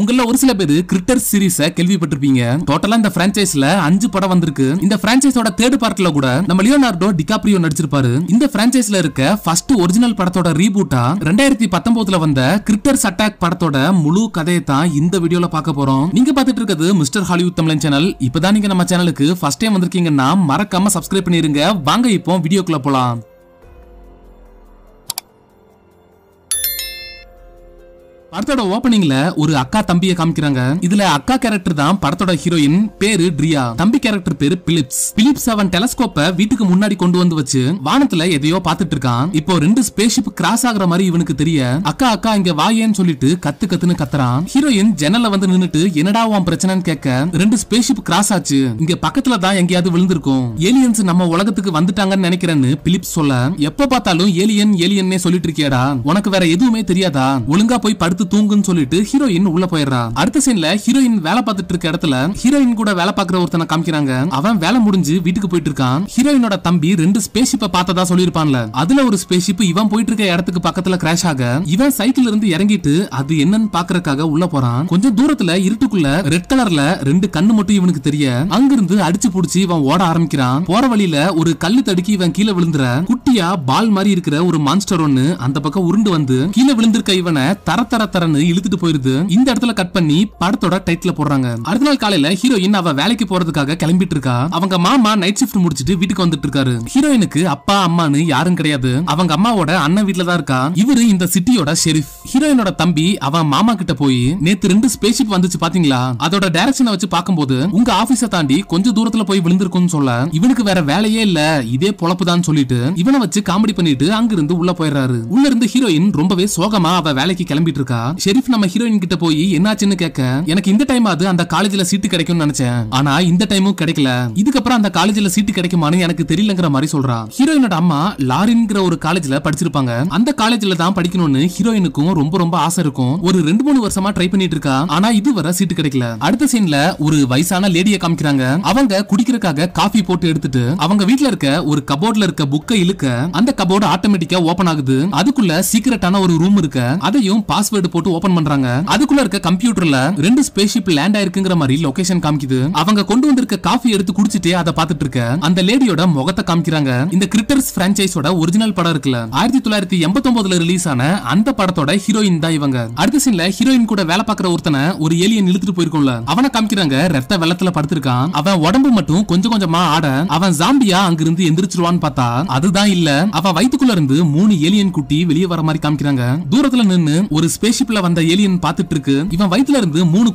உங்கள ஒரு சில பேர் கிரிட்டர் சீரீஸ் கேள்விப்பட்டிருப்பீங்க டோட்டலா இந்த பிரான்சைஸ்ல அஞ்சு படம் வந்திருக்கு இந்த பிரான்சைஸோட தேர்ட் பார்ட்ல கூட நம்ம லியோனார்டோ டிகாப்ரியோ நடிச்சிருப்பாரு இந்த பிரான்சைஸ்ல இருக்க ஃபர்ஸ்ட் ஒரிஜினல் படத்தோட ரீபூட்டா ரெண்டாயிரத்தி பத்தொன்பதுல வந்த கிரிட்டர்ஸ் அட்டாக் படத்தோட முழு கதையை தான் இந்த வீடியோல பார்க்க போறோம் நீங்க பாத்துட்டு இருக்கிறது மிஸ்டர் ஹாலிவுட் தமிழன் சேனல் இப்பதான் நீங்க நம்ம சேனலுக்கு ஃபர்ஸ்ட் டைம் வந்திருக்கீங்கன்னா மறக்காம சப்ஸ்கிரைப் பண்ணிருங்க வாங்க இப்போ வீடியோக்குள்ள போலாம் படத்தோட ஓபனிங்ல ஒரு அக்கா தம்பியை காமிக்கிறாங்க இதுல அக்கா கேரக்டர் தான் படத்தோட ஹீரோயின் பேரு ட்ரியா தம்பி கேரக்டர் பேரு பிலிப்ஸ் பிலிப்ஸ் அவன் டெலஸ்கோப்ப வீட்டுக்கு முன்னாடி கொண்டு வந்து வச்சு வானத்துல எதையோ பாத்துட்டு இருக்கான் இப்போ ரெண்டு ஸ்பேஸ்ஷிப் கிராஸ் ஆகுற மாதிரி இவனுக்கு தெரிய அக்கா அக்கா இங்க வாயேன்னு சொல்லிட்டு கத்து கத்துன்னு கத்துறான் ஹீரோயின் ஜன்னல வந்து நின்னுட்டு என்னடா உன் பிரச்சனைன்னு கேட்க ரெண்டு ஸ்பேஸ்ஷிப் கிராஸ் ஆச்சு இங்க பக்கத்துல தான் எங்கேயாவது விழுந்திருக்கும் ஏலியன்ஸ் நம்ம உலகத்துக்கு வந்துட்டாங்கன்னு நினைக்கிறேன்னு பிலிப்ஸ் சொல்ல எப்ப பார்த்தாலும் ஏலியன் ஏலியன்னே சொல்லிட்டு இருக்கியடா உனக்கு வேற எதுவுமே தெரியாதா ஒழுங்கா போய் படுத்து படுத்து தூங்குன்னு சொல்லிட்டு ஹீரோயின் உள்ள போயிடுறா அடுத்த சீன்ல ஹீரோயின் வேலை பார்த்துட்டு இருக்க இடத்துல ஹீரோயின் கூட வேலை பாக்குற ஒருத்தன காமிக்கிறாங்க அவன் வேலை முடிஞ்சு வீட்டுக்கு போயிட்டு இருக்கான் ஹீரோயினோட தம்பி ரெண்டு ஸ்பேஷிப்ப பார்த்ததா சொல்லிருப்பான்ல அதுல ஒரு ஸ்பேஷிப் இவன் போயிட்டு இருக்க இடத்துக்கு பக்கத்துல கிராஷ் ஆக இவன் சைக்கிள் இருந்து இறங்கிட்டு அது என்னன்னு பாக்குறதுக்காக உள்ள போறான் கொஞ்சம் தூரத்துல இருட்டுக்குள்ள ரெட் கலர்ல ரெண்டு கண்ணு மட்டும் இவனுக்கு தெரிய அங்கிருந்து அடிச்சு புடிச்சு இவன் ஓட ஆரம்பிக்கிறான் போற வழியில ஒரு கல்லு தடுக்கி இவன் கீழே விழுந்துற குட்டியா பால் மாதிரி இருக்கிற ஒரு மான்ஸ்டர் ஒண்ணு அந்த பக்கம் உருண்டு வந்து கீழே விழுந்திருக்க இவனை தர தர தரன்னு இழுத்துட்டு போயிருது இந்த இடத்துல கட் பண்ணி படத்தோட டைட்டில் போடுறாங்க அடுத்த நாள் காலையில ஹீரோயின் அவ வேலைக்கு போறதுக்காக கிளம்பிட்டு இருக்கா அவங்க மாமா நைட் ஷிஃப்ட் முடிச்சிட்டு வீட்டுக்கு வந்துட்டு இருக்காரு ஹீரோயினுக்கு அப்பா அம்மான்னு யாரும் கிடையாது அவங்க அம்மாவோட அண்ணன் வீட்டுல தான் இருக்கா இவரு இந்த சிட்டியோட ஷெரிஃப் ஹீரோயினோட தம்பி அவன் மாமா கிட்ட போய் நேத்து ரெண்டு ஸ்பேஸ்ஷிப் வந்துச்சு பாத்தீங்களா அதோட டைரக்ஷனை வச்சு பாக்கும்போது உங்க ஆபீஸ தாண்டி கொஞ்சம் தூரத்துல போய் விழுந்திருக்கும்னு சொல்ல இவனுக்கு வேற வேலையே இல்ல இதே பொழப்பு சொல்லிட்டு இவனை வச்சு காமெடி பண்ணிட்டு அங்கிருந்து உள்ள போயிடுறாரு உள்ள இருந்து ஹீரோயின் ரொம்பவே சோகமா அவ வேலைக்கு கிளம்பிட்டு இருக்கா ஷெரீப் நம்ம ஹீரோயின் கிட்ட போய் என்னாச்சுன்னு கேட்க எனக்கு இந்த டைம் அது அந்த காலேஜ்ல சீட்டு கிடைக்கும்னு நினைச்சேன் ஆனா இந்த டைமும் கிடைக்கல இதுக்கப்புறம் அந்த காலேஜ்ல சீட்டு கிடைக்குமான்னு எனக்கு தெரியலங்கிற மாதிரி ஹீரோயினோட அம்மா லாரின்ங்கிற ஒரு காலேஜ்ல படிச்சிருப்பாங்க அந்த காலேஜ்ல தான் படிக்கணும்னு ஹீரோயினுக்கும் ரொம்ப ரொம்ப ஆசை இருக்கும் ஒரு ரெண்டு மூணு வருஷமா ட்ரை பண்ணிட்டு இருக்கா ஆனா இதுவரை சீட்டு கிடைக்கல அடுத்த சீன்ல ஒரு வயசான லேடிய காமிக்கிறாங்க அவங்க குடிக்கிறதுக்காக காஃபி போட்டு எடுத்துட்டு அவங்க வீட்டுல இருக்க ஒரு கபோர்ட்ல இருக்க புக்கை இழுக்க அந்த கபோர்டு ஆட்டோமேட்டிக்கா ஓபன் ஆகுது அதுக்குள்ள சீக்கிரட்டான ஒரு ரூம் இருக்க அதையும் பாஸ்வேர்டு போட்டு ஓபன் பண்றாங்க அதுக்குள்ள இருக்க கம்ப்யூட்டர்ல ரெண்டு ஸ்பேஸ் லேண்ட் ஆயிருக்குங்கிற மாதிரி லொகேஷன் காமிக்குது அவங்க கொண்டு வந்திருக்க காஃபி எடுத்து குடிச்சிட்டு அதை பாத்துட்டு இருக்க அந்த லேடியோட முகத்தை காமிக்கிறாங்க இந்த கிரிட்டர்ஸ் பிரான்சைஸோட ஒரிஜினல் படம் இருக்குல்ல ஆயிரத்தி தொள்ளாயிரத்தி எண்பத்தி ஒன்பதுல ரிலீஸ் ஆன அந்த படத்தோட ஹீரோயின் தான் இவங்க அடுத்த சீன்ல ஹீரோயின் கூட வேலை பாக்குற ஒருத்தனை ஒரு ஏலியன் இழுத்துட்டு போயிருக்கோம்ல அவனை காமிக்கிறாங்க ரத்த வெள்ளத்துல படுத்திருக்கான் அவன் உடம்பு மட்டும் கொஞ்சம் கொஞ்சமா ஆட அவன் ஜாம்பியா அங்கிருந்து எந்திரிச்சிருவான்னு பார்த்தா அதுதான் இல்ல அவன் வயிற்றுக்குள்ள இருந்து மூணு ஏலியன் குட்டி வெளியே வர மாதிரி காமிக்கிறாங்க தூரத்துல நின்னு ஒரு ஸ்பேஸ் ஷிப்ல வந்த ஏலியன் பாத்துட்டு இருக்கு இவன் இருந்து மூணு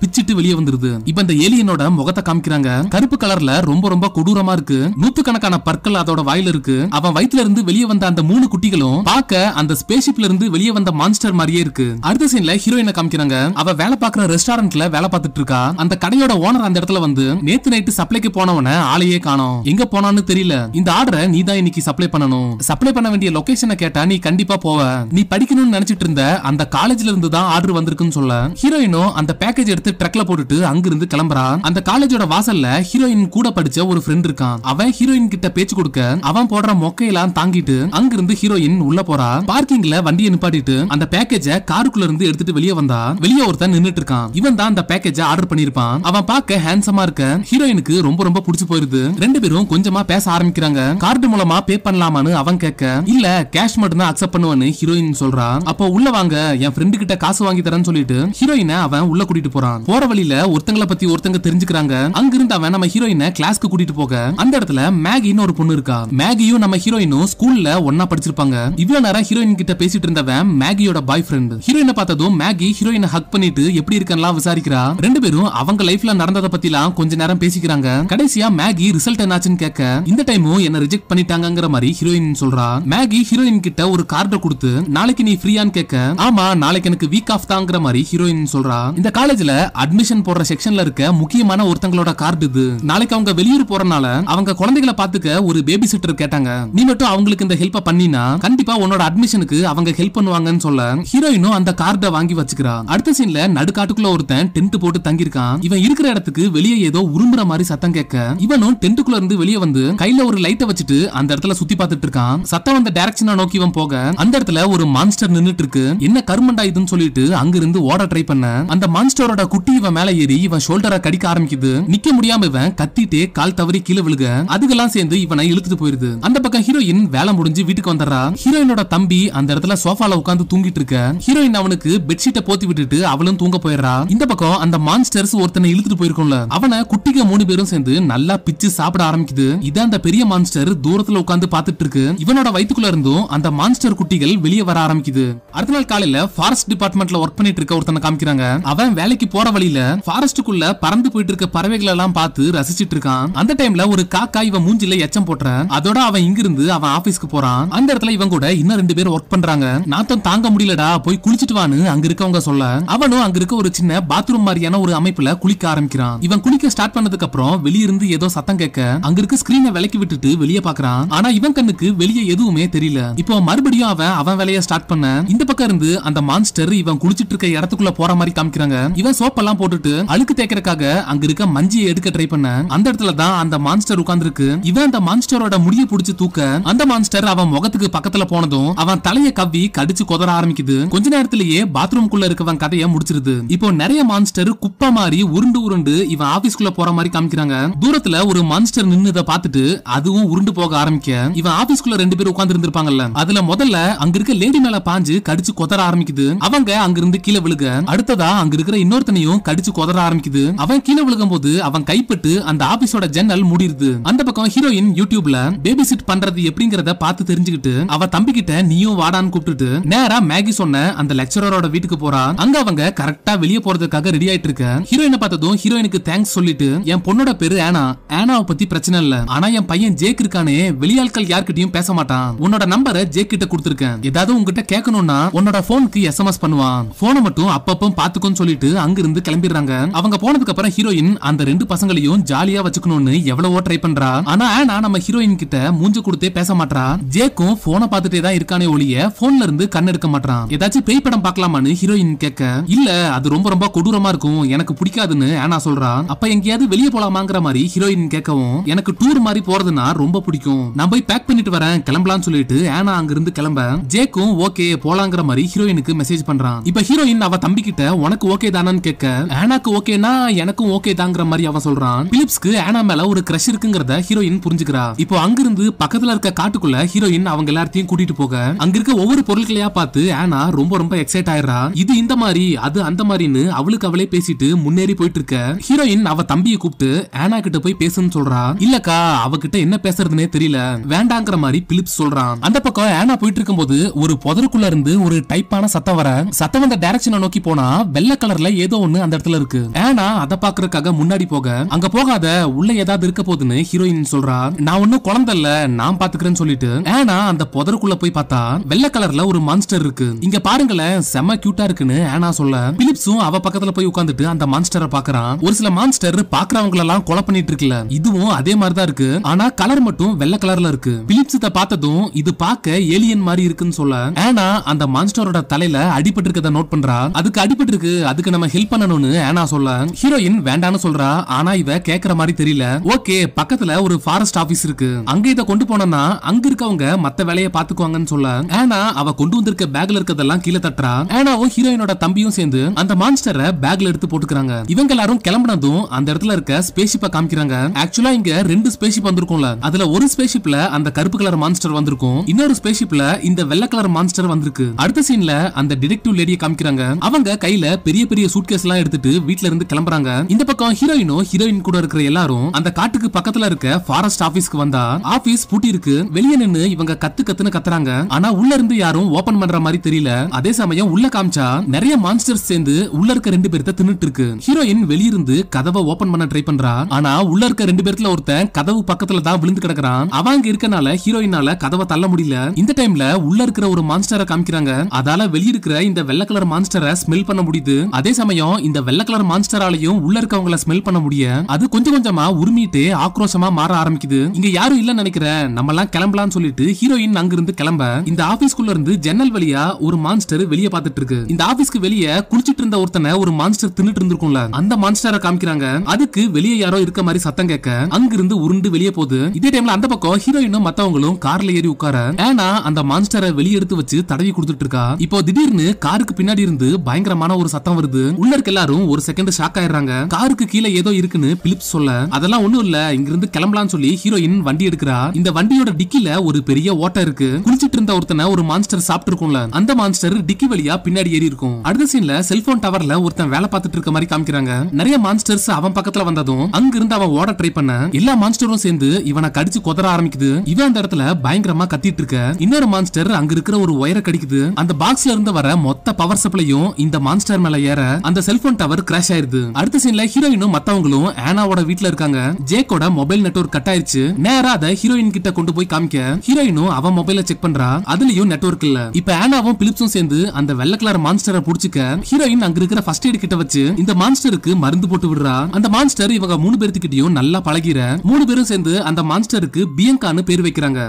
பிச்சிட்டு வெளியே வந்துருது இப்ப இந்த ஏலியனோட முகத்தை காமிக்கிறாங்க கருப்பு கலர்ல ரொம்ப ரொம்ப கொடூரமா இருக்கு நூத்து கணக்கான பற்கள் அதோட வாயில இருக்கு அவன் இருந்து வெளியே வந்த அந்த மூணு குட்டிகளும் பார்க்க அந்த ஸ்பேஸ் இருந்து வெளியே வந்த மான்ஸ்டர் மாதிரியே இருக்கு அடுத்த சீன்ல ஹீரோயினை காமிக்கிறாங்க அவ வேலை பாக்குற ரெஸ்டாரண்ட்ல வேலை பார்த்துட்டு இருக்கா அந்த கடையோட ஓனர் அந்த இடத்துல வந்து நேத்து நைட்டு சப்ளைக்கு போனவன ஆளையே காணோம் எங்க போனான்னு தெரியல இந்த ஆர்டரை நீ தான் இன்னைக்கு சப்ளை பண்ணணும் சப்ளை பண்ண வேண்டிய லொகேஷனை கேட்டா நீ கண்டிப்பா போவ நீ படிக்கணும்னு நினைச்சிட்டு இருந்த அந்த காலேஜ்ல இருந்து தான் ஆர்டர் வந்திருக்குன்னு சொல்ல ஹீரோயினும் அந்த பேக்கேஜ் எடுத்து ட்ரக்ல போட்டுட்டு அங்கிருந்து கிளம்புறான் அந்த காலேஜோட வாசல்ல ஹீரோயின் கூட படிச்ச ஒரு ஃப்ரெண்ட் இருக்கான் அவன் ஹீரோயின் கிட்ட பேச்சு கொடுக்க அவன் போடுற மொக்கையெல்லாம் தாங்கிட்டு அங்கிருந்து ஹீரோயின் உள்ள போறா பார்க்கிங்ல வண்டியை நிப்பாட்டிட்டு அந்த பேக்கேஜ காருக்குள்ள இருந்து எடுத்துட்டு வெளியே வந்தா வெளியே ஒருத்தன் நின்னுட்டு இருக்கான் இவன் தான் அந்த பேக்கேஜ ஆர்டர் பண்ணிருப்பான் அவன் பார்க்க ஹேண்ட்ஸமா இருக்க ஹீரோயினுக்கு ரொம்ப ரொம்ப பிடிச்சு போயிருது ரெண்டு பேரும் கொஞ்சமா பேச ஆரம்பிக்கிறாங்க கார்டு மூலமா பே பண்ணலாமான்னு அவன் கேட்க இல்ல கேஷ் மட்டும் தான் அக்செப்ட் பண்ணுவான்னு ஹீரோயின் சொல்றா அப்போ உள்ள வாங்க என் ஃப்ரெண்டு கிட்ட காசு வாங்கி தரேன் சொல்லிட்டு ஹீரோயினை அவன் உள்ள கூட்டிட்டு போறான் போற வழியில ஒருத்தங்களை பத்தி ஒருத்தங்க தெரிஞ்சுக்கிறாங்க அங்கிருந்து அவன் நம்ம ஹீரோயினை கிளாஸ்க்கு கூட்டிட்டு போக அந்த இடத்துல மேகின்னு ஒரு பொண்ணு இருக்கா மேகியும் நம்ம ஹீரோயினும் ஸ்கூல்ல ஒன்னா படிச்சிருப்பாங்க இவ்வளவு நேரம் ஹீரோயின் கிட்ட பேசிட்டு இருந்தவன் மேகியோட பாய் ஃப்ரெண்ட் ஹீரோயினை பார்த்ததும் மேகி ஹீரோயினை ஹக் பண்ணிட்டு எப்படி இருக்கன்லாம் விசாரிக்கிறா ரெண்டு பேரும் அவங்க லைஃப்ல நடந்ததை பத்திலாம் கொஞ்ச நேரம் பேசிக்கிறாங்க கடைசியா மேகி ரிசல்ட் என்னாச்சுன்னு கேட்க இந்த டைமும் என்ன ரிஜெக்ட் பண்ணிட்டாங்கிற மாதிரி ஹீரோயின் சொல்றா மேகி ஹீரோயின் கிட்ட ஒரு கார்டை கொடுத்து நாளைக்கு நீ ஃப்ரீயான்னு கேட்க ஆமா நாளைக்கு எனக்கு வீக் ஆஃப் தாங்கிற மாதிரி ஹீரோயின் சொல்றா இந்த காலேஜ்ல அட்மிஷன் போடுற செக்ஷன்ல இருக்க முக்கியமான ஒருத்தங்களோட கார்டு இது நாளைக்கு அவங்க வெளியூர் போறனால அவங்க குழந்தைகளை பாத்துக்க ஒரு பேபி சிட்டர் கேட்டாங்க நீ மட்டும் அவங்களுக்கு இந்த ஹெல்ப் பண்ணினா கண்டிப்பா உன்னோட அட்மிஷனுக்கு அவங்க ஹெல்ப் பண்ணுவாங்கன்னு சொல்ல ஹீரோயினும் அந்த கார்டை வாங்கி வச்சுக்கிறா அடுத்த சீன்ல நடுக்காட்டுக்குள்ள ஒருத்தன் டென்ட் போட்டு தங்கியிருக்கான் இவன் இருக்கிற இடத்துக்கு வெளியே ஏதோ உருமுற மாதிரி சத்தம் கேட்க இவனும் டென்ட்டுக்குள்ள இருந்து வெளியே வந்து கையில ஒரு லைட்டை வச்சுட்டு அந்த இடத்துல சுத்தி பார்த்துட்டு இருக்கான் சத்தம் வந்த டைரக்ஷனா நோக்கி இவன் போக அந்த இடத்துல ஒரு மான்ஸ்டர் நின்னுட்டு இருக்கு என்ன கரு டர்மண்டா இதுன்னு சொல்லிட்டு அங்கிருந்து ஓட ட்ரை பண்ண அந்த மான்ஸ்டரோட குட்டி இவன் மேல ஏறி இவன் ஷோல்டரை கடிக்க ஆரம்பிக்குது நிக்க முடியாம இவன் கத்திட்டே கால் தவறி கீழே விழுக அதுக்கெல்லாம் சேர்ந்து இவனை இழுத்துட்டு போயிருது அந்த பக்கம் ஹீரோயின் வேலை முடிஞ்சு வீட்டுக்கு வந்துடுறா ஹீரோயினோட தம்பி அந்த இடத்துல சோஃபால உட்காந்து தூங்கிட்டு இருக்க ஹீரோயின் அவனுக்கு பெட்ஷீட்டை போத்தி விட்டுட்டு அவளும் தூங்க போயிடுறா இந்த பக்கம் அந்த மான்ஸ்டர்ஸ் ஒருத்தனை இழுத்துட்டு போயிருக்கோம்ல அவனை குட்டிக்கு மூணு பேரும் சேர்ந்து நல்லா பிச்சு சாப்பிட ஆரம்பிக்குது இதான் அந்த பெரிய மான்ஸ்டர் தூரத்துல உட்காந்து பாத்துட்டு இருக்கு இவனோட வயிற்றுக்குள்ள இருந்தும் அந்த மான்ஸ்டர் குட்டிகள் வெளியே வர ஆரம்பிக்குது அடுத்த நாள் காலையில ஃபாரஸ்ட் டிபார்ட்மெண்ட்ல ஒர்க் பண்ணிட்டு இருக்க ஒருத்தனை காமிக்கிறாங்க அவன் வேலைக்கு போற வழியில ஃபாரஸ்டுக்குள்ள பறந்து போயிட்டு இருக்க பறவைகள் எல்லாம் பார்த்து ரசிச்சிட்டு இருக்கான் அந்த டைம்ல ஒரு காக்கா இவன் மூஞ்சில எச்சம் போட்டுற அதோட அவன் இங்கிருந்து அவன் ஆபீஸ்க்கு போறான் அந்த இடத்துல இவன் கூட இன்னும் ரெண்டு பேரும் ஒர்க் பண்றாங்க நாத்தம் தாங்க முடியலடா போய் குளிச்சிட்டு வான்னு அங்க இருக்கவங்க சொல்ல அவனும் அங்க இருக்க ஒரு சின்ன பாத்ரூம் மாதிரியான ஒரு அமைப்புல குளிக்க ஆரம்பிக்கிறான் இவன் குளிக்க ஸ்டார்ட் பண்ணதுக்கு அப்புறம் வெளியிருந்து ஏதோ சத்தம் கேட்க அங்க இருக்க ஸ்கிரீனை விலக்கி விட்டுட்டு வெளியே பாக்குறான் ஆனா இவன் கண்ணுக்கு வெளியே எதுவுமே தெரியல இப்போ மறுபடியும் அவன் அவன் வேலையை ஸ்டார்ட் பண்ண இந்த பக்கம் இருந்து அந்த அந்த மான்ஸ்டர் இவன் குளிச்சிட்டு இருக்க இடத்துக்குள்ள போற மாதிரி காமிக்கிறாங்க இவன் சோப் எல்லாம் போட்டுட்டு அழுக்கு தேய்க்கிறக்காக அங்க இருக்க மஞ்சியை எடுக்க ட்ரை பண்ண அந்த இடத்துல தான் அந்த மான்ஸ்டர் உட்கார்ந்துருக்கு இவன் அந்த மான்ஸ்டரோட முடிய புடிச்சு தூக்க அந்த மான்ஸ்டர் அவன் முகத்துக்கு பக்கத்துல போனதும் அவன் தலையை கவ்வி கடிச்சு கொதற ஆரம்பிக்குது கொஞ்ச நேரத்திலேயே பாத்ரூம் குள்ள இருக்கவன் கதையை முடிச்சிருது இப்போ நிறைய மான்ஸ்டர் குப்பை மாதிரி உருண்டு உருண்டு இவன் ஆபீஸ்க்குள்ள போற மாதிரி காமிக்கிறாங்க தூரத்துல ஒரு மான்ஸ்டர் நின்னுதை பாத்துட்டு அதுவும் உருண்டு போக ஆரம்பிக்க இவன் ஆபீஸ்க்குள்ள ரெண்டு பேரும் உட்கார்ந்து இருந்திருப்பாங்கல்ல அதுல முதல்ல அங்க இருக்க லேடி மேல பாஞ்சு கடிச்சு கொதற ஆரம்பிக்க ஆரம்பிக்குது அவங்க அங்கிருந்து கீழே விழுக அடுத்ததா அங்க இருக்கிற இன்னொருத்தனையும் கடிச்சு கொதற ஆரம்பிக்குது அவன் கீழே விழுகும் போது அவன் கைப்பட்டு அந்த ஆபீஸோட ஜன்னல் மூடிடுது அந்த பக்கம் ஹீரோயின் யூடியூப்ல பேபி சிட் பண்றது எப்படிங்கறத பார்த்து தெரிஞ்சுக்கிட்டு அவ தம்பி கிட்ட நீயும் வாடான்னு கூப்பிட்டுட்டு நேரா மேகி சொன்ன அந்த லெக்சரரோட வீட்டுக்கு போறா அங்க அவங்க கரெக்டா வெளியே போறதுக்காக ரெடி ஆயிட்டு இருக்க ஹீரோயினை பார்த்ததும் ஹீரோயினுக்கு தேங்க்ஸ் சொல்லிட்டு என் பொண்ணோட பேரு ஆனா ஆனாவை பத்தி பிரச்சனை இல்ல ஆனா என் பையன் ஜேக் இருக்கானே வெளியாட்கள் யார்கிட்டயும் பேச மாட்டான் உன்னோட நம்பரை ஜேக் கிட்ட கொடுத்திருக்கேன் ஏதாவது உங்ககிட்ட கேட்கணும்னா உன்னோட போனுக்கு எல்லாருக்கும் எஸ்எம்எஸ் பண்ணுவான் போனை மட்டும் அப்பப்பும் பாத்துக்கோன்னு சொல்லிட்டு அங்கிருந்து கிளம்பிடுறாங்க அவங்க போனதுக்கு அப்புறம் ஹீரோயின் அந்த ரெண்டு பசங்களையும் ஜாலியா வச்சுக்கணும்னு எவ்வளவோ ட்ரை பண்றா ஆனா ஆனா நம்ம ஹீரோயின் கிட்ட மூஞ்சு கொடுத்தே பேச மாட்டா ஜேக்கும் போனை பார்த்துட்டே தான் இருக்கானே ஒளிய போன்ல இருந்து கண் எடுக்க மாட்டான் ஏதாச்சும் பேய் படம் பாக்கலாமான்னு ஹீரோயின் கேட்க இல்ல அது ரொம்ப ரொம்ப கொடூரமா இருக்கும் எனக்கு பிடிக்காதுன்னு ஆனா சொல்றான் அப்ப எங்கேயாவது வெளியே போலாமாங்கிற மாதிரி ஹீரோயின் கேட்கவும் எனக்கு டூர் மாதிரி போறதுன்னா ரொம்ப பிடிக்கும் நான் போய் பேக் பண்ணிட்டு வரேன் கிளம்பலாம்னு சொல்லிட்டு ஆனா அங்கிருந்து கிளம்ப ஜேக்கும் ஓகே போலாங்கிற மாதிரி ஹீரோயினுக்கு ஆனாக்கு மெசேஜ் பண்றான் இப்ப ஹீரோயின் அவ தம்பி கிட்ட உனக்கு ஓகே தானான்னு கேட்க ஆனாக்கு ஓகேனா எனக்கும் ஓகே தாங்கிற மாதிரி அவன் சொல்றான் பிலிப்ஸ்க்கு ஆனா மேல ஒரு கிரஷ் இருக்குங்கிறத ஹீரோயின் புரிஞ்சுக்கிறா இப்போ அங்கிருந்து பக்கத்துல இருக்க காட்டுக்குள்ள ஹீரோயின் அவங்க எல்லாத்தையும் கூட்டிட்டு போக அங்க இருக்க ஒவ்வொரு பொருட்களையா பார்த்து ஆனா ரொம்ப ரொம்ப எக்ஸைட் ஆயிடுறா இது இந்த மாதிரி அது அந்த மாதிரின்னு அவளுக்கு அவளே பேசிட்டு முன்னேறி போயிட்டு இருக்க ஹீரோயின் அவ தம்பியை கூப்பிட்டு ஆனா கிட்ட போய் பேசுன்னு சொல்றா இல்லக்கா அவகிட்ட என்ன பேசுறதுனே தெரியல வேண்டாங்கிற மாதிரி பிலிப்ஸ் சொல்றான் அந்த பக்கம் ஆனா போயிட்டு இருக்கும் போது ஒரு புதருக்குள்ள இருந்து ஒரு டைப்பான தான் சத்தம் வர சத்தம் வந்த டைரக்ஷனை நோக்கி போனா வெள்ளை கலர்ல ஏதோ ஒண்ணு அந்த இடத்துல இருக்கு ஏனா அத பாக்குறதுக்காக முன்னாடி போக அங்க போகாத உள்ள ஏதாவது இருக்க போகுதுன்னு ஹீரோயின் சொல்றா நான் ஒன்னும் குழந்தை இல்ல நான் பாத்துக்கிறேன்னு சொல்லிட்டு ஏனா அந்த புதருக்குள்ள போய் பார்த்தா வெள்ளை கலர்ல ஒரு மான்ஸ்டர் இருக்கு இங்க பாருங்களேன் செம கியூட்டா இருக்குன்னு ஏனா சொல்ல பிலிப்ஸும் அவ பக்கத்துல போய் உட்காந்துட்டு அந்த மான்ஸ்டரை பாக்குறான் ஒரு சில மான்ஸ்டர் பாக்குறவங்க எல்லாம் கொலை பண்ணிட்டு இருக்குல்ல இதுவும் அதே மாதிரிதான் இருக்கு ஆனா கலர் மட்டும் வெள்ளை கலர்ல இருக்கு பிலிப்ஸ் பார்த்ததும் இது பார்க்க ஏலியன் மாதிரி இருக்குன்னு சொல்ல ஏனா அந்த மான்ஸ்டரோட தலை தலையில அடிபட்டு இருக்கத நோட் பண்றா அதுக்கு அடிபட்டு இருக்கு அதுக்கு நம்ம ஹெல்ப் பண்ணணும்னு ஆனா சொல்ல ஹீரோயின் வேண்டான்னு சொல்றா ஆனா இவ கேக்குற மாதிரி தெரியல ஓகே பக்கத்துல ஒரு ஃபாரஸ்ட் ஆபீஸ் இருக்கு அங்க இத கொண்டு போனோம்னா அங்க இருக்கவங்க மத்த வேலையை பாத்துக்குவாங்கன்னு சொல்ல ஆனா அவ கொண்டு வந்திருக்க பேக்ல இருக்கதெல்லாம் கீழே தட்டுறா ஆனாவும் ஹீரோயினோட தம்பியும் சேர்ந்து அந்த மான்ஸ்டரை பேக்ல எடுத்து போட்டுக்கிறாங்க இவங்க எல்லாரும் கிளம்பினதும் அந்த இடத்துல இருக்க ஸ்பேஸ்ஷிப்ப காமிக்கிறாங்க ஆக்சுவலா இங்க ரெண்டு ஸ்பேஷிப் வந்திருக்கும்ல அதுல ஒரு ஸ்பேஷிப்ல அந்த கருப்பு கலர் மான்ஸ்டர் வந்திருக்கும் இன்னொரு ஸ்பேஷிப்ல இந்த வெள்ளை கலர் மான்ஸ்டர் வந்திருக்கு அடுத்த சீன்ல அந்த டிடெக்டிவ் லேடிய காமிக்கிறாங்க அவங்க கையில பெரிய பெரிய சூட்கேஸ் எல்லாம் எடுத்துட்டு வீட்ல இருந்து கிளம்புறாங்க இந்த பக்கம் ஹீரோயினும் ஹீரோயின் கூட இருக்கிற எல்லாரும் அந்த காட்டுக்கு பக்கத்துல இருக்க ஃபாரஸ்ட் ஆபீஸ்க்கு வந்தா ஆபீஸ் பூட்டி இருக்கு வெளியே நின்னு இவங்க கத்து கத்துன்னு கத்துறாங்க ஆனா உள்ள இருந்து யாரும் ஓபன் பண்ற மாதிரி தெரியல அதே சமயம் உள்ள காமிச்சா நிறைய மான்ஸ்டர்ஸ் சேர்ந்து உள்ள இருக்க ரெண்டு பேர்த்த தின்னுட்டு இருக்கு ஹீரோயின் வெளியிருந்து கதவை ஓபன் பண்ண ட்ரை பண்றா ஆனா உள்ள இருக்க ரெண்டு பேர்த்துல ஒருத்தன் கதவு பக்கத்துல தான் விழுந்து கிடக்குறான் அவங்க இருக்கனால ஹீரோயினால கதவை தள்ள முடியல இந்த டைம்ல உள்ள இருக்கிற ஒரு மான்ஸ்டரை காமிக்கிறாங்க அதால வெளியிருக்கிற இந்த வெள்ளை கலர் மான்ஸ்டரை ஸ்மெல் பண்ண முடியுது அதே சமயம் இந்த வெள்ளை கலர் மான்ஸ்டராலையும் உள்ள இருக்கவங்கள ஸ்மெல் பண்ண முடிய அது கொஞ்சம் கொஞ்சமா உருமிட்டு ஆக்ரோஷமா மாற ஆரம்பிக்குது இங்க யாரும் இல்ல நினைக்கிறேன் நம்ம எல்லாம் கிளம்பலாம்னு சொல்லிட்டு ஹீரோயின் அங்கிருந்து கிளம்ப இந்த ஆபீஸ்க்குள்ள இருந்து ஜன்னல் வழியா ஒரு மான்ஸ்டர் வெளியே பாத்துட்டு இருக்கு இந்த ஆபீஸ்க்கு வெளியே குளிச்சிட்டு இருந்த ஒருத்தனை ஒரு மான்ஸ்டர் தின்னுட்டு இருந்திருக்கும்ல அந்த மான்ஸ்டரை காமிக்கிறாங்க அதுக்கு வெளியே யாரோ இருக்க மாதிரி சத்தம் கேட்க அங்கிருந்து உருண்டு வெளியே போகுது இதே டைம்ல அந்த பக்கம் ஹீரோயினும் மத்தவங்களும் கார்ல ஏறி உட்கார ஏன்னா அந்த மான்ஸ்டரை வெளியே எடுத்து வச்சு தடவி கொடுத்துட்டு இருக்கா இப்போ திடீர்னு காருக்கு பின்னாடி இருந்து பயங்கரமான ஒரு சத்தம் வருது உள்ள இருக்க எல்லாரும் ஒரு செகண்ட் ஷாக் ஆயிடுறாங்க காருக்கு கீழே ஏதோ இருக்குன்னு பிலிப்ஸ் சொல்ல அதெல்லாம் ஒண்ணும் இல்ல இங்கிருந்து கிளம்பலாம்னு சொல்லி ஹீரோயின் வண்டி எடுக்கிறா இந்த வண்டியோட டிக்கில ஒரு பெரிய ஓட்ட இருக்கு குளிச்சிட்டு இருந்த ஒருத்தனை ஒரு மான்ஸ்டர் சாப்பிட்டு இருக்கும்ல அந்த மான்ஸ்டர் டிக்கி வழியா பின்னாடி ஏறி இருக்கும் அடுத்த சீன்ல செல்போன் டவர்ல ஒருத்தன் வேலை பார்த்துட்டு இருக்க மாதிரி காமிக்கிறாங்க நிறைய மான்ஸ்டர்ஸ் அவன் பக்கத்துல வந்ததும் அங்க இருந்து அவன் ஓட ட்ரை பண்ண எல்லா மான்ஸ்டரும் சேர்ந்து இவனை கடிச்சு கொதற ஆரம்பிக்குது இவன் அந்த இடத்துல பயங்கரமா கத்திட்டு இருக்க இன்னொரு மான்ஸ்டர் அங்க இருக்கிற ஒரு ஒயரை கடிக்குது அந்த பாக்ஸ்ல இருந்து வர மொத்த பவர் சப்ளையும் இந்த மான்ஸ்டர் மேல ஏற அந்த செல்போன் டவர் கிராஷ் ஆயிருது அடுத்த சீன்ல ஹீரோயினும் மத்தவங்களும் ஆனாவோட வீட்டுல இருக்காங்க ஜேக்கோட மொபைல் நெட்ஒர்க் கட் ஆயிருச்சு நேரா அதை ஹீரோயின் கிட்ட கொண்டு போய் காமிக்க ஹீரோயினும் அவன் மொபைல செக் பண்றா அதுலயும் நெட்ஒர்க் இல்ல இப்ப ஆனாவும் பிலிப்ஸும் சேர்ந்து அந்த வெள்ள கலர் மான்ஸ்டரை புடிச்சுக்க ஹீரோயின் அங்க இருக்கிற ஃபர்ஸ்ட் எய்ட் கிட்ட வச்சு இந்த மான்ஸ்டருக்கு மருந்து போட்டு விடுறா அந்த மான்ஸ்டர் இவங்க மூணு பேருத்துக்கிட்டையும் நல்லா பழகிற மூணு பேரும் சேர்ந்து அந்த மான்ஸ்டருக்கு பியங்கான்னு பேர் வைக்கிறாங்க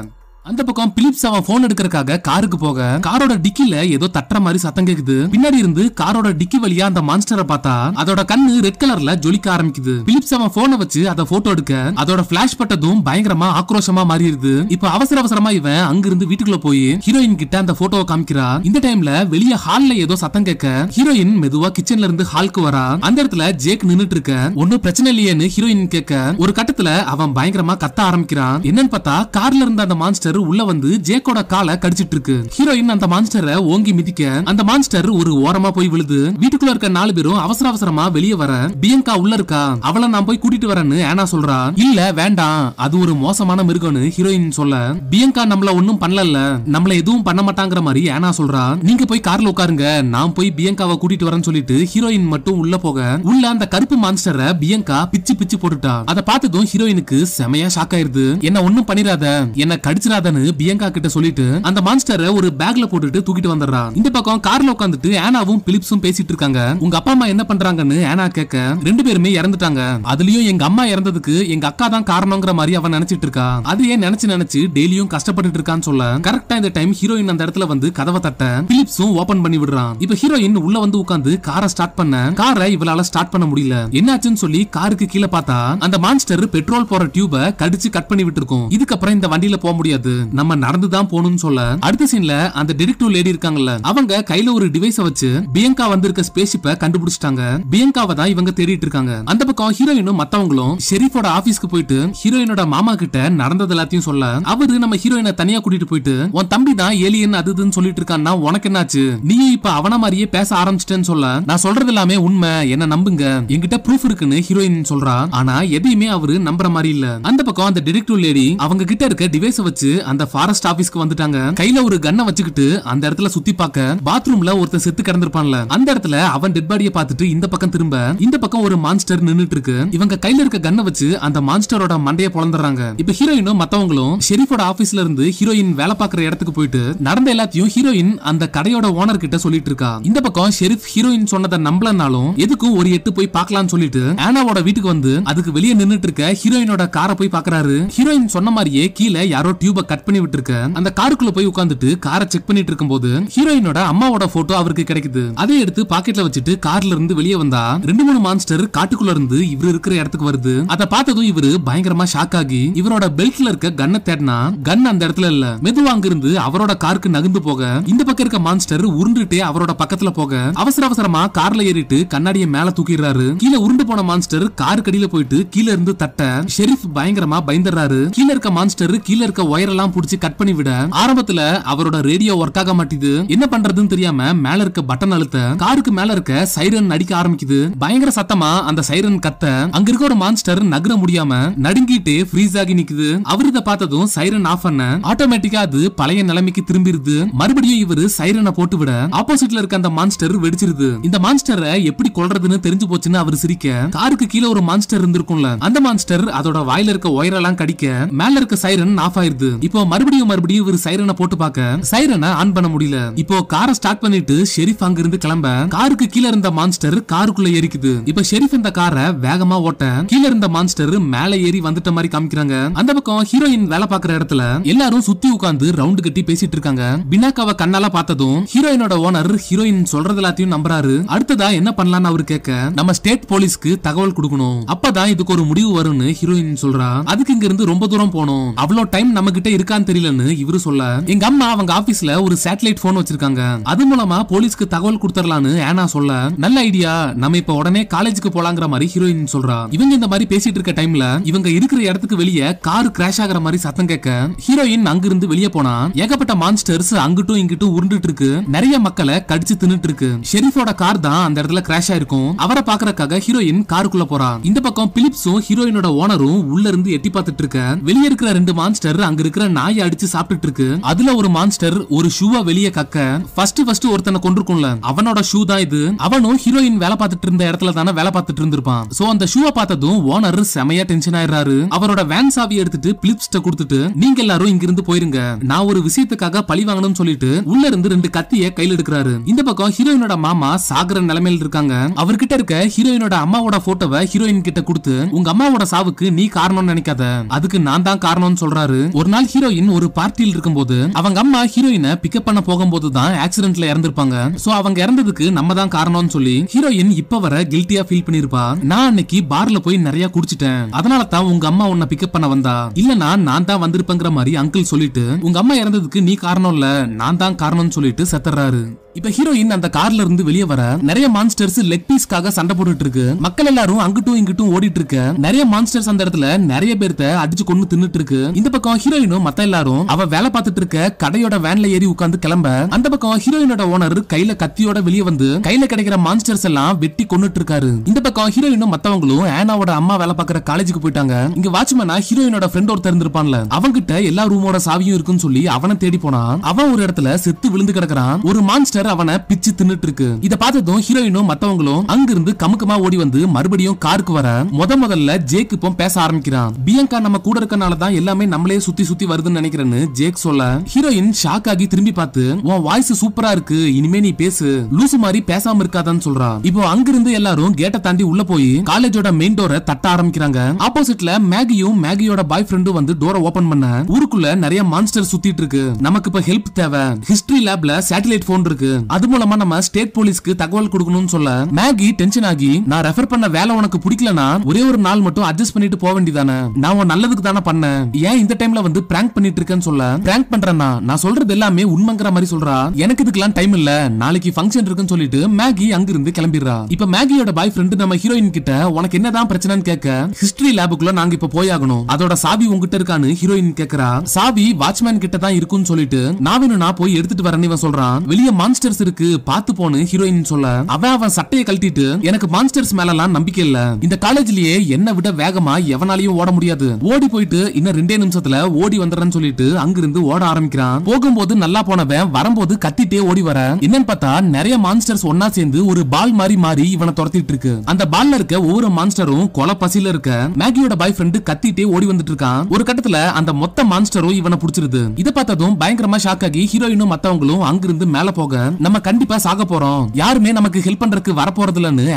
அந்த பக்கம் பிலிப்ஸ் அவன் போன் எடுக்கிறக்காக காருக்கு போக காரோட டிக்கில ஏதோ தட்டுற மாதிரி சத்தம் கேக்குது பின்னாடி இருந்து காரோட டிக்கி வழியா அந்த மான்ஸ்டரை பார்த்தா அதோட கண்ணு ரெட் கலர்ல ஜொலிக்க ஆரம்பிக்குது பிலிப்ஸ் அவன் போனை வச்சு அதை போட்டோ எடுக்க அதோட பிளாஷ் பட்டதும் பயங்கரமா ஆக்ரோஷமா மாறிடுது இப்ப அவசர அவசரமா இவன் அங்கிருந்து வீட்டுக்குள்ள போய் ஹீரோயின் கிட்ட அந்த போட்டோவை காமிக்கிறான் இந்த டைம்ல வெளிய ஹால்ல ஏதோ சத்தம் கேட்க ஹீரோயின் மெதுவா கிச்சன்ல இருந்து ஹால்க்கு வரா அந்த இடத்துல ஜேக் நின்னுட்டு இருக்க ஒன்னும் பிரச்சனை இல்லையேன்னு ஹீரோயின் கேட்க ஒரு கட்டத்துல அவன் பயங்கரமா கத்த ஆரம்பிக்கிறான் என்னன்னு பார்த்தா கார்ல இருந்த அந்த மான்ஸ்டர் மான்ஸ்டர் உள்ள வந்து ஜேக்கோட காலை கடிச்சிட்டு இருக்கு ஹீரோயின் அந்த மான்ஸ்டரை ஓங்கி மிதிக்க அந்த மான்ஸ்டர் ஒரு ஓரமா போய் விழுது வீட்டுக்குள்ள இருக்க நாலு பேரும் அவசர அவசரமா வெளியே வர பியங்கா உள்ள இருக்கா அவளை நான் போய் கூட்டிட்டு வரேன்னு ஆனா சொல்றா இல்ல வேண்டாம் அது ஒரு மோசமான மிருகம்னு ஹீரோயின் சொல்ல பியங்கா நம்மள ஒன்னும் பண்ணல நம்மள எதுவும் பண்ண மாட்டாங்கிற மாதிரி ஆனா சொல்றா நீங்க போய் கார்ல உட்காருங்க நான் போய் பியங்காவை கூட்டிட்டு வரேன்னு சொல்லிட்டு ஹீரோயின் மட்டும் உள்ள போக உள்ள அந்த கருப்பு மான்ஸ்டரை பியங்கா பிச்சு பிச்சு போட்டுட்டா அதை பார்த்ததும் ஹீரோயினுக்கு செமையா ஷாக் ஆயிருது என்ன ஒன்னும் பண்ணிடாத என்ன கடிச்சிடாத முடியாதுன்னு பியங்கா கிட்ட சொல்லிட்டு அந்த மான்ஸ்டரை ஒரு பேக்ல போட்டுட்டு தூக்கிட்டு வந்துடுறா இந்த பக்கம் கார்ல உட்காந்துட்டு ஆனாவும் பிலிப்ஸும் பேசிட்டு இருக்காங்க உங்க அப்பா அம்மா என்ன பண்றாங்கன்னு ஆனா கேட்க ரெண்டு பேருமே இறந்துட்டாங்க அதுலயும் எங்க அம்மா இறந்ததுக்கு எங்க அக்கா தான் காரணங்கிற மாதிரி அவன் நினைச்சிட்டு இருக்கா அது ஏன் நினைச்சு நினைச்சு டெய்லியும் கஷ்டப்பட்டுட்டு இருக்கான்னு சொல்ல கரெக்டா இந்த டைம் ஹீரோயின் அந்த இடத்துல வந்து கதவை தட்ட பிலிப்ஸும் ஓபன் பண்ணி விடுறான் இப்ப ஹீரோயின் உள்ள வந்து உட்காந்து காரை ஸ்டார்ட் பண்ண காரை இவளால ஸ்டார்ட் பண்ண முடியல என்னாச்சுன்னு சொல்லி காருக்கு கீழே பார்த்தா அந்த மான்ஸ்டர் பெட்ரோல் போற டியூப கடிச்சு கட் பண்ணி விட்டு இதுக்கப்புறம் இந்த வண்டியில போக முடியாது கூடாது நம்ம நடந்து தான் போகணும்னு சொல்ல அடுத்த சீன்ல அந்த டிடெக்டிவ் லேடி இருக்காங்கல்ல அவங்க கையில ஒரு டிவைஸ வச்சு பியங்கா வந்திருக்க ஸ்பேஸ்ஷிப்ப கண்டுபிடிச்சிட்டாங்க பியங்காவை தான் இவங்க தேடிட்டு இருக்காங்க அந்த பக்கம் ஹீரோயினும் மத்தவங்களும் ஷெரீஃபோட ஆபீஸ்க்கு போயிட்டு ஹீரோயினோட மாமா கிட்ட நடந்தது எல்லாத்தையும் சொல்ல அவரு நம்ம ஹீரோயினை தனியா கூட்டிட்டு போயிட்டு உன் தம்பி தான் ஏலியன் அதுன்னு சொல்லிட்டு இருக்கான்னா உனக்கு என்னாச்சு நீயும் இப்ப அவன மாதிரியே பேச ஆரம்பிச்சிட்டேன்னு சொல்ல நான் சொல்றது எல்லாமே உண்மை என்ன நம்புங்க என்கிட்ட ப்ரூஃப் இருக்குன்னு ஹீரோயின் சொல்றா ஆனா எதையுமே அவரு நம்புற மாதிரி இல்ல அந்த பக்கம் அந்த டிடெக்டிவ் லேடி அவங்க கிட்ட இருக்க டிவைஸ் வச்சு அந்த ஃபாரஸ்ட் ஆபீஸ்க்கு வந்துட்டாங்க கையில ஒரு கண்ணை வச்சுக்கிட்டு அந்த இடத்துல சுத்தி பார்க்க பாத்ரூம்ல ஒருத்தன் செத்து கிடந்திருப்பான்ல அந்த இடத்துல அவன் டெட் பாடியை பார்த்துட்டு இந்த பக்கம் திரும்ப இந்த பக்கம் ஒரு மான்ஸ்டர் நின்னுட்டு இருக்கு இவங்க கையில இருக்க கண்ணை வச்சு அந்த மான்ஸ்டரோட மண்டைய பொழந்துறாங்க இப்ப ஹீரோயினும் மத்தவங்களும் ஷெரீஃபோட ஆபீஸ்ல இருந்து ஹீரோயின் வேலை பாக்குற இடத்துக்கு போயிட்டு நடந்த எல்லாத்தையும் ஹீரோயின் அந்த கடையோட ஓனர் கிட்ட சொல்லிட்டு இருக்கா இந்த பக்கம் ஷெரீஃப் ஹீரோயின் சொன்னதை நம்பலனாலும் எதுக்கும் ஒரு எட்டு போய் பார்க்கலாம்னு சொல்லிட்டு ஆனாவோட வீட்டுக்கு வந்து அதுக்கு வெளியே நின்னுட்டு இருக்க ஹீரோயினோட காரை போய் பாக்குறாரு ஹீரோயின் சொன்ன மாதிரியே கீழே யாரோ டியூப கட் பண்ணி விட்டுருக்க அந்த காருக்குள்ள போய் உட்காந்துட்டு காரை செக் பண்ணிட்டு இருக்கும் போது ஹீரோயினோட அம்மாவோட போட்டோ அவருக்கு கிடைக்குது அதை எடுத்து பாக்கெட்ல வச்சுட்டு கார்ல இருந்து வெளியே வந்தா ரெண்டு மூணு மான்ஸ்டர் காட்டுக்குள்ள இருந்து இவரு இருக்கிற இடத்துக்கு வருது அதை பார்த்ததும் இவரு பயங்கரமா ஷாக் ஆகி இவரோட பெல்ட்ல இருக்க கண்ணை தேடினா கன் அந்த இடத்துல இல்ல மெதுவா அங்கிருந்து அவரோட காருக்கு நகர்ந்து போக இந்த பக்கம் இருக்க மான்ஸ்டர் உருண்டுட்டே அவரோட பக்கத்துல போக அவசர அவசரமா கார்ல ஏறிட்டு கண்ணாடிய மேல தூக்கிடுறாரு கீழே உருண்டு போன மான்ஸ்டர் காருக்கு அடியில போயிட்டு கீழ இருந்து தட்ட ஷெரீப் பயங்கரமா பயந்துடுறாரு கீழ இருக்க மான்ஸ்டர் கீழ இருக்க ஒயரெல்லாம் எல்லாம் புடிச்சு கட் பண்ணி விட ஆரம்பத்துல அவரோட ரேடியோ ஒர்க் ஆக மாட்டேது என்ன பண்றதுன்னு தெரியாம மேல இருக்க பட்டன் அழுத்த காருக்கு மேல இருக்க சைரன் அடிக்க ஆரம்பிக்குது பயங்கர சத்தமா அந்த சைரன் கத்த அங்க இருக்க ஒரு மான்ஸ்டர் நகர முடியாம நடுங்கிட்டு ஃப்ரீஸ் ஆகி நிக்குது அவர் இதை பார்த்ததும் சைரன் ஆஃப் பண்ண ஆட்டோமேட்டிக்கா அது பழைய நிலைமைக்கு திரும்பிடுது மறுபடியும் இவரு சைரனை போட்டு விட ஆப்போசிட்ல இருக்க அந்த மான்ஸ்டர் வெடிச்சிருது இந்த மான்ஸ்டரை எப்படி கொள்றதுன்னு தெரிஞ்சு போச்சுன்னு அவர் சிரிக்க காருக்கு கீழே ஒரு மான்ஸ்டர் இருந்திருக்கும்ல அந்த மான்ஸ்டர் அதோட வாயில இருக்க ஒயரெல்லாம் கடிக்க மேல இருக்க சைரன் ஆஃப் ஆயிருது இப்போ மறுபடியும் மறுபடியும் இவர் சைரனை போட்டு பார்க்க சைரனை ஆன் பண்ண முடியல இப்போ காரை ஸ்டார்ட் பண்ணிட்டு ஷெரீப் அங்க இருந்து கிளம்ப காருக்கு கீழ இருந்த மான்ஸ்டர் காருக்குள்ள எரிக்குது இப்ப ஷெரீப் இந்த காரை வேகமா ஓட்ட கீழ இருந்த மான்ஸ்டர் மேல ஏறி வந்துட்ட மாதிரி காமிக்கிறாங்க அந்த பக்கம் ஹீரோயின் வேலை பாக்குற இடத்துல எல்லாரும் சுத்தி உட்கார்ந்து ரவுண்ட் கட்டி பேசிட்டு இருக்காங்க பினாக்காவ கண்ணால பார்த்ததும் ஹீரோயினோட ஓனர் ஹீரோயின் சொல்றது எல்லாத்தையும் நம்புறாரு அடுத்ததா என்ன பண்ணலாம்னு அவர் கேட்க நம்ம ஸ்டேட் போலீஸ்க்கு தகவல் கொடுக்கணும் அப்பதான் இதுக்கு ஒரு முடிவு வரும்னு ஹீரோயின் சொல்றா அதுக்கு இங்க இருந்து ரொம்ப தூரம் போனோம் அவ்வளவு டைம் நம்ம கிட்ட இருக்கான்னு தெரியலன்னு இவரு சொல்ல எங்க அம்மா அவங்க ஆபீஸ்ல ஒரு சேட்டலைட் போன் வச்சிருக்காங்க அது மூலமா போலீஸ்க்கு தகவல் கொடுத்துடலான்னு ஏனா சொல்ல நல்ல ஐடியா நம்ம இப்ப உடனே காலேஜுக்கு போலாங்கிற மாதிரி ஹீரோயின் சொல்றா இவங்க இந்த மாதிரி பேசிட்டு இருக்க டைம்ல இவங்க இருக்கிற இடத்துக்கு வெளியே கார் கிராஷ் ஆகிற மாதிரி சத்தம் கேட்க ஹீரோயின் அங்கிருந்து வெளியே போனா ஏகப்பட்ட மான்ஸ்டர்ஸ் அங்கிட்டும் இங்கிட்டும் உருண்டுட்டு இருக்கு நிறைய மக்களை கடிச்சு தின்னுட்டு இருக்கு ஷெரீஃபோட கார் தான் அந்த இடத்துல கிராஷ் ஆயிருக்கும் அவரை பாக்குறக்காக ஹீரோயின் காருக்குள்ள போறா இந்த பக்கம் பிலிப்ஸும் ஹீரோயினோட ஓனரும் உள்ள இருந்து எட்டி பார்த்துட்டு இருக்க வெளியே இருக்கிற ரெண்டு மான்ஸ்டர் அங்க இருக்கிற நாய் அடிச்சு சாப்பிட்டுட்டு இருக்கு அதுல ஒரு மான்ஸ்டர் ஒரு ஷூவை வெளியே கக்க ஃபர்ஸ்ட் ஃபர்ஸ்ட் ஒருத்தனை கொண்டிருக்கும்ல அவனோட ஷூ தான் இது அவனும் ஹீரோயின் வேலை பார்த்துட்டு இருந்த இடத்துல தானே வேலை பார்த்துட்டு இருந்திருப்பான் சோ அந்த ஷூவை பார்த்ததும் ஓனர் செமையா டென்ஷன் ஆயிடுறாரு அவரோட வேன் சாவி எடுத்துட்டு பிலிப்ஸ்ட கொடுத்துட்டு நீங்க எல்லாரும் இங்க இருந்து போயிருங்க நான் ஒரு விஷயத்துக்காக பழி வாங்கணும் சொல்லிட்டு உள்ள இருந்து ரெண்டு கத்திய கையில் எடுக்கிறாரு இந்த பக்கம் ஹீரோயினோட மாமா சாகர நிலைமையில் இருக்காங்க அவர்கிட்ட இருக்க ஹீரோயினோட அம்மாவோட போட்டோவை ஹீரோயின் கிட்ட கொடுத்து உங்க அம்மாவோட சாவுக்கு நீ காரணம் நினைக்காத அதுக்கு நான் தான் காரணம்னு சொல்றாரு ஒரு நாள் ஹீரோயின் ஒரு பார்ட்டியில் இருக்கும்போது அவங்க அம்மா ஹீரோயினை பிக்கப் பண்ண போகும்போது தான் ஆக்சிடென்ட்ல இறந்திருப்பாங்க சோ அவங்க இறந்ததுக்கு நம்ம தான் காரணம்னு சொல்லி ஹீரோயின் இப்ப வர கில்ட்டியா ஃபீல் பண்ணிருப்பா நான் அன்னைக்கு பார்ல போய் நிறைய குடிச்சிட்டேன் அதனால தான் உங்க அம்மா உன்னை பிக்கப் பண்ண வந்தா இல்லனா நான் தான் வந்திருப்பேங்கிற மாதிரி அங்கிள் சொல்லிட்டு உங்க அம்மா இறந்ததுக்கு நீ காரணம் இல்ல நான் தான் காரணம்னு சொல்லிட்டு செத்துறாரு இப்ப ஹீரோயின் அந்த கார்ல இருந்து வெளியே வர நிறைய மான்ஸ்டர்ஸ் லெக் பீஸ்க்காக சண்டை போட்டுட்டு இருக்கு மக்கள் எல்லாரும் அங்கிட்டும் இங்கிட்டும் ஓடிட்டு இருக்க நிறைய மான்ஸ்டர்ஸ் அந்த இடத்துல நிறைய பேர்த்த அடிச்சு கொண்டு தின்னுட்டு இருக்கு இந்த பக்கம் ஹீரோயினும் மத்த எல்லாரும் அவ வேலை பார்த்துட்டு இருக்க கடையோட வேன்ல ஏறி உட்கார்ந்து கிளம்ப அந்த பக்கம் ஹீரோயினோட ஓனர் கையில கத்தியோட வெளியே வந்து கையில கிடைக்கிற மான்ஸ்டர்ஸ் எல்லாம் வெட்டி கொண்டுட்டு இருக்காரு இந்த பக்கம் ஹீரோயினும் மத்தவங்களும் ஆனாவோட அம்மா வேலை பார்க்கற காலேஜுக்கு போயிட்டாங்க இங்க வாட்ச்மேனா ஹீரோயினோட ஃப்ரெண்ட் ஒருத்தர் இருந்திருப்பான்ல அவங்கிட்ட எல்லா ரூமோட சாவியும் இருக்குன்னு சொல்லி அவனை தேடி போனான் அவன் ஒரு இடத்துல செத்து விழுந்து கிடக்குறான் ஒரு மான்ஸ்டர் அவனை பிச்சு தின்னுட்டு இருக்கு இத பார்த்ததும் ஹீரோயினும் மத்தவங்களும் அங்கிருந்து கமுக்கமா ஓடி வந்து மறுபடியும் காருக்கு வர முத முதல்ல ஜேக்கு பேச ஆரம்பிக்கிறான் பியங்கா நம்ம கூட இருக்கனால எல்லாமே நம்மளே சுத்தி சுத்தி வருதுன்னு நினைக்கிறேன்னு ஜேக் சொல்ல ஹீரோயின் ஷாக் ஆகி திரும்பி பார்த்து உன் வாய்ஸ் சூப்பரா இருக்கு இனிமே நீ பேசு லூசு மாதிரி பேசாம இருக்காதான்னு சொல்றா இப்போ அங்கிருந்து எல்லாரும் கேட்டை தாண்டி உள்ள போய் காலேஜோட மெயின் டோரை தட்ட ஆரம்பிக்கிறாங்க ஆப்போசிட்ல மேகியும் மேகியோட பாய் ஃப்ரெண்டும் வந்து டோரை ஓபன் பண்ண ஊருக்குள்ள நிறைய மான்ஸ்டர் சுத்திட்டு இருக்கு நமக்கு இப்ப ஹெல்ப் தேவை ஹிஸ்டரி லேப்ல சேட்டலைட் போன் இருக்கு அது மூலமா நம்ம ஸ்டேட் போலீஸ்க்கு தகவல் கொடுக்கணும்னு சொல்ல மேகி டென்ஷன் ஆகி நான் ரெஃபர் பண்ண வேலை உனக்கு பிடிக்கலனா ஒரே ஒரு நாள் மட்டும் அட்ஜஸ்ட் பண்ணிட்டு போக வேண்டியதானே நான் உன் நல்லதுக்கு தானே பண்ணேன் ஏன் இந்த டைம்ல வந்து பிராங்க் பண்ணிட்டு இருக்கேன்னு சொல்ல பிராங்க் நான் சொல்றது எல்லாமே உண்மைங்கிற மாதிரி சொல்றா எனக்கு இதுக்கெல்லாம் டைம் இல்ல நாளைக்கு ஃபங்க்ஷன் இருக்குன்னு சொல்லிட்டு மேகி அங்கிருந்து கிளம்பிடுறா இப்ப மேகியோட பாய் ஃப்ரெண்டு நம்ம ஹீரோயின் கிட்ட உனக்கு என்னதான் பிரச்சனைன்னு கேட்க ஹிஸ்டரி லேபுக்குள்ள நாங்க இப்ப போயாகணும் அதோட சாவி உங்ககிட்ட இருக்கான்னு ஹீரோயின் கேக்குறா சாவி வாட்ச்மேன் கிட்ட தான் சொல்லிட்டு நான் வேணும் நான் போய் எடுத்துட்டு வரேன்னு இவன் சொல்றான் வெளிய மான்ஸ்டர்ஸ் இருக்கு பாத்து போன்னு ஹீரோயின் சொல்ல அவன் அவன் சட்டையை கழட்டிட்டு எனக்கு மான்ஸ்டர்ஸ் மேலலாம் நம்பிக்கை இல்ல இந்த காலேஜ்லயே என்ன விட வேகமா எவனாலையும் ஓட முடியாது ஓடி போயிட்டு இன்னும் ரெண்டே நிமிஷத்துல ஓடி வந்து சொல்லிட்டு அங்கிருந்து ஓட ஆரம்பிக்கிறான் போகும்போது நல்லா போனவன் வரும்போது கத்திட்டே ஓடி என்னன்னு பார்த்தா நிறைய மான்ஸ்டர்ஸ் ஒன்னா சேர்ந்து ஒரு பால் மாதிரி மாறி இவனை துரத்திட்டு இருக்கு அந்த பால்ல இருக்க ஒவ்வொரு மான்ஸ்டரும் கொலை பசியில இருக்க மேகியோட பாய் ஃப்ரெண்டு கத்திட்டே ஓடி வந்துட்டு இருக்கான் ஒரு கட்டத்துல அந்த மொத்த மான்ஸ்டரும் இவனை புடிச்சிருது இதை பார்த்ததும் பயங்கரமா ஷாக் ஆகி ஹீரோயினும் மத்தவங்களும் அங்கிருந்து மேல போக நம்ம கண்டிப்பா சாக போறோம் யாருமே நமக்கு ஹெல்ப் பண்றதுக்கு வர